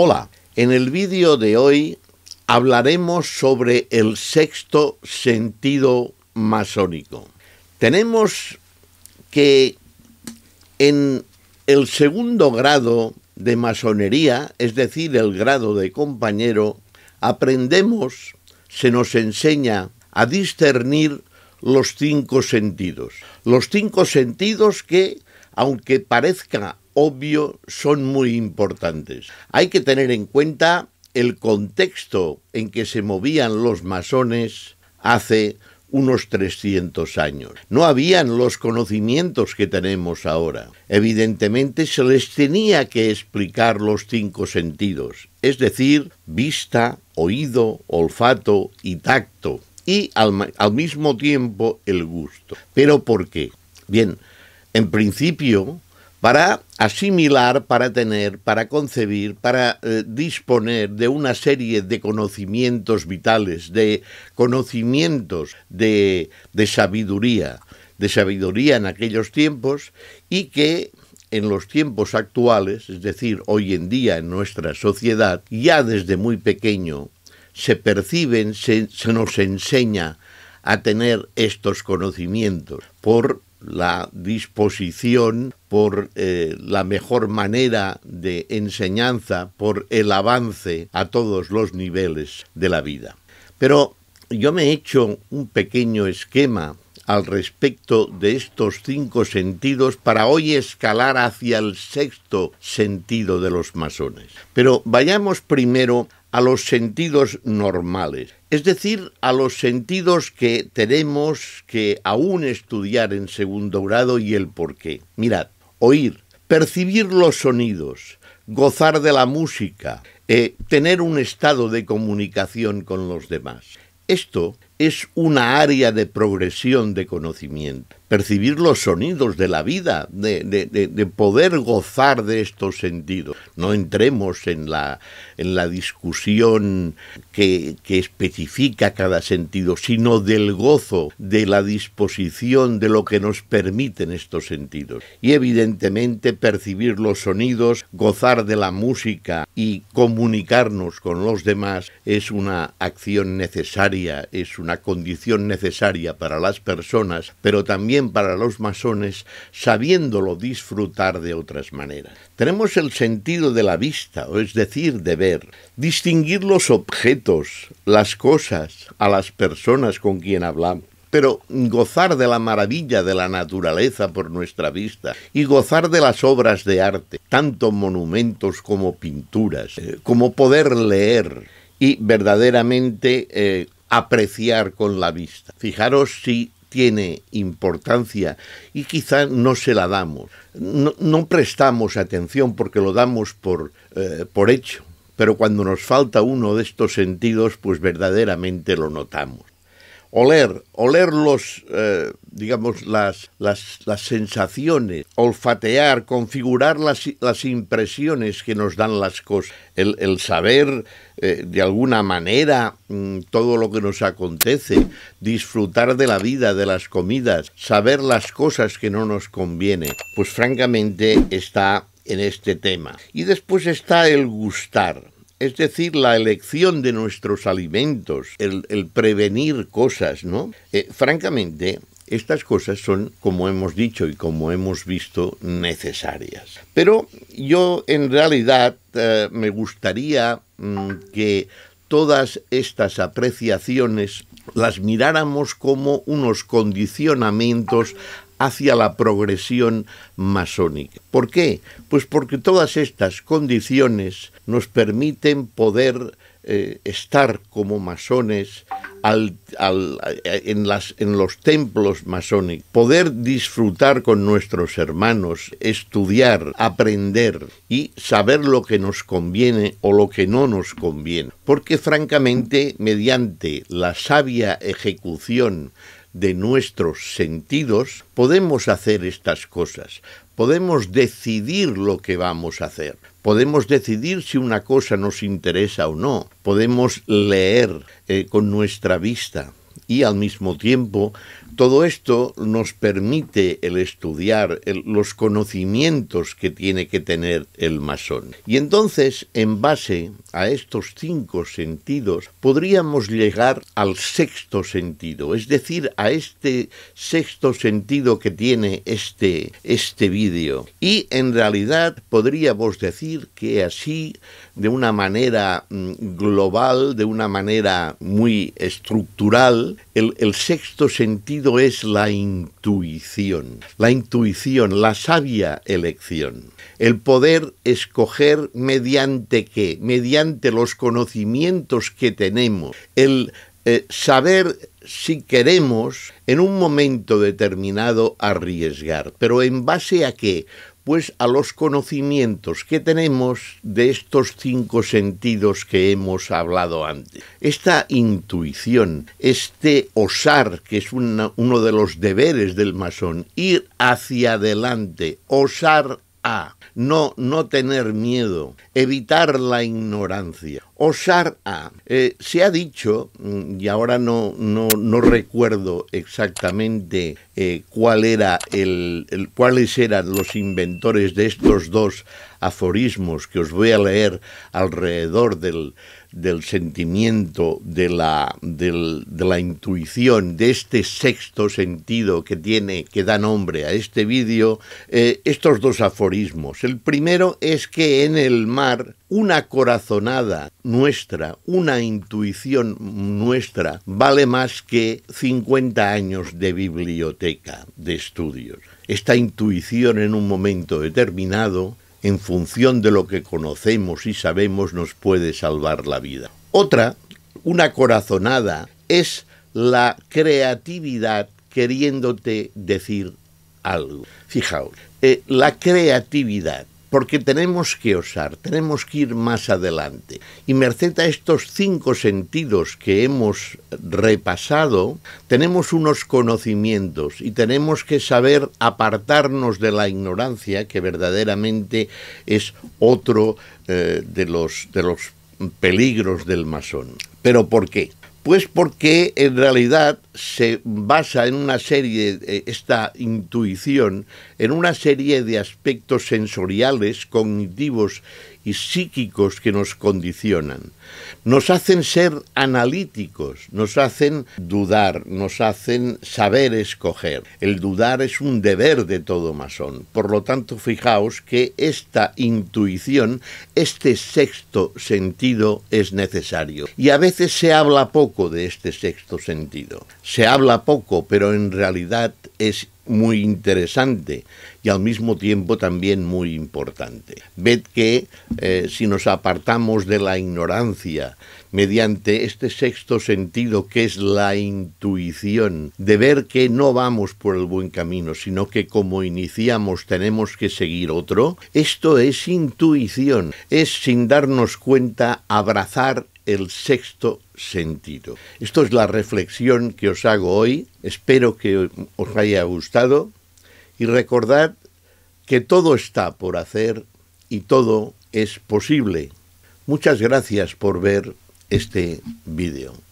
Hola, en el vídeo de hoy hablaremos sobre el sexto sentido masónico. Tenemos que en el segundo grado de masonería, es decir, el grado de compañero, aprendemos, se nos enseña a discernir los cinco sentidos. Los cinco sentidos que, aunque parezca obvio son muy importantes. Hay que tener en cuenta el contexto en que se movían los masones hace unos 300 años. No habían los conocimientos que tenemos ahora. Evidentemente se les tenía que explicar los cinco sentidos, es decir, vista, oído, olfato y tacto, y al, mismo tiempo el gusto. ¿Pero por qué? Bien, en principio para asimilar, para tener, para concebir, para eh, disponer de una serie de conocimientos vitales, de conocimientos de, de sabiduría, de sabiduría en aquellos tiempos y que en los tiempos actuales, es decir, hoy en día en nuestra sociedad, ya desde muy pequeño se perciben, se, se nos enseña a tener estos conocimientos por la disposición por eh, la mejor manera de enseñanza, por el avance a todos los niveles de la vida. Pero yo me he hecho un pequeño esquema al respecto de estos cinco sentidos para hoy escalar hacia el sexto sentido de los masones. Pero vayamos primero a los sentidos normales, es decir, a los sentidos que tenemos que aún estudiar en segundo grado y el por qué. Mirad, oír, percibir los sonidos, gozar de la música, eh, tener un estado de comunicación con los demás. Esto es una área de progresión de conocimiento. Percibir los sonidos de la vida, de, poder gozar de estos sentidos. No entremos en la, en la discusión que, que, especifica cada sentido, sino del gozo, de la disposición de lo que nos permiten estos sentidos. Y evidentemente percibir los sonidos, gozar de la música y comunicarnos con los demás es una acción necesaria, es condición necesaria para las personas, pero también para los masones, sabiéndolo disfrutar de otras maneras. Tenemos el sentido de la vista, o es decir, de ver, distinguir los objetos, las cosas, a las personas con quien hablamos pero gozar de la maravilla de la naturaleza por nuestra vista y gozar de las obras de arte, tanto monumentos como pinturas, eh, como poder leer y verdaderamente eh, apreciar con la vista. Fijaros si tiene importancia y quizá no se la damos. No, prestamos atención porque lo damos eh, por hecho, pero cuando nos falta uno de estos sentidos, pues verdaderamente lo notamos oler, oler los, eh, digamos, las, las, sensaciones, olfatear, configurar las, impresiones que nos dan las cosas, el, saber eh, de alguna manera mm, todo lo que nos acontece, disfrutar de la vida, de las comidas, saber las cosas que no nos conviene, pues francamente está en este tema. Y después está el gustar es decir, la elección de nuestros alimentos, el, prevenir cosas, ¿no? Eh, francamente, estas cosas son, como hemos dicho y como hemos visto, necesarias. Pero yo en realidad eh, me gustaría mm, que todas estas apreciaciones las miráramos como unos condicionamientos hacia la progresión masónica. ¿Por qué? Pues porque todas estas condiciones nos permiten poder eh, estar como masones en, en los templos masónicos, poder disfrutar con nuestros hermanos, estudiar, aprender y saber lo que nos conviene o lo que no nos conviene. Porque francamente, mediante la sabia ejecución de nuestros sentidos, podemos hacer estas cosas, podemos decidir lo que vamos a hacer, podemos decidir si una cosa nos interesa o no, podemos leer eh, con nuestra vista y al mismo tiempo todo esto nos permite el estudiar los conocimientos que tiene que tener el masón. Y entonces, en base a estos cinco sentidos, podríamos llegar al sexto sentido, es decir, a este sexto sentido que tiene este, este vídeo. Y en realidad podríamos decir que así, de una manera mm, global, de una manera muy estructural, el sexto sentido es la intuición, la intuición, la sabia elección, el poder escoger mediante qué, mediante los conocimientos que tenemos, el eh, saber si queremos en un momento determinado arriesgar, pero en base a qué? pues a los conocimientos que tenemos de estos cinco sentidos que hemos hablado antes. Esta intuición, este osar, que es uno de los deberes del masón, ir hacia adelante, osar no, no tener miedo, evitar la ignorancia, osar A. Eh, se ha dicho, mm, y ahora no, no, recuerdo exactamente eh, cuál era el, cuáles eran los inventores de estos dos aforismos que os voy a leer alrededor del, del sentimiento, de la, intuición, de este sexto sentido que tiene, que da nombre a este vídeo, eh, estos dos aforismos. El primero es que en el mar una corazonada nuestra, una intuición nuestra, vale más que 50 años de biblioteca, de estudios. Esta intuición en un momento determinado en función de lo que conocemos y sabemos, nos puede salvar la vida. Otra, una corazonada, es la creatividad queriéndote decir algo. Fijaos, eh, la creatividad porque tenemos que osar, tenemos que ir más adelante. Y merced a estos cinco sentidos que hemos repasado, tenemos unos conocimientos y tenemos que saber apartarnos de la ignorancia, que verdaderamente es otro eh, de, los, de los peligros del masón. ¿Pero por qué? Pues porque en realidad se basa en una serie, eh, esta intuición, en una serie de aspectos sensoriales, cognitivos y psíquicos que nos condicionan. Nos hacen ser analíticos, nos hacen dudar, nos hacen saber escoger. El dudar es un deber de todo masón. Por lo tanto, fijaos que esta intuición, este sexto sentido es necesario. Y a veces se habla poco de este sexto sentido se habla poco, pero en realidad es muy interesante y al mismo tiempo también muy importante. Ved que eh, si nos apartamos de la ignorancia mediante este sexto sentido que es la intuición, de ver que no vamos por el buen camino, sino que como iniciamos tenemos que seguir otro, esto es intuición, es sin darnos cuenta abrazar el sexto sentido. Esto es la reflexión que os hago hoy, espero que os haya gustado y recordad que todo está por hacer y todo es posible. Muchas gracias por ver este vídeo.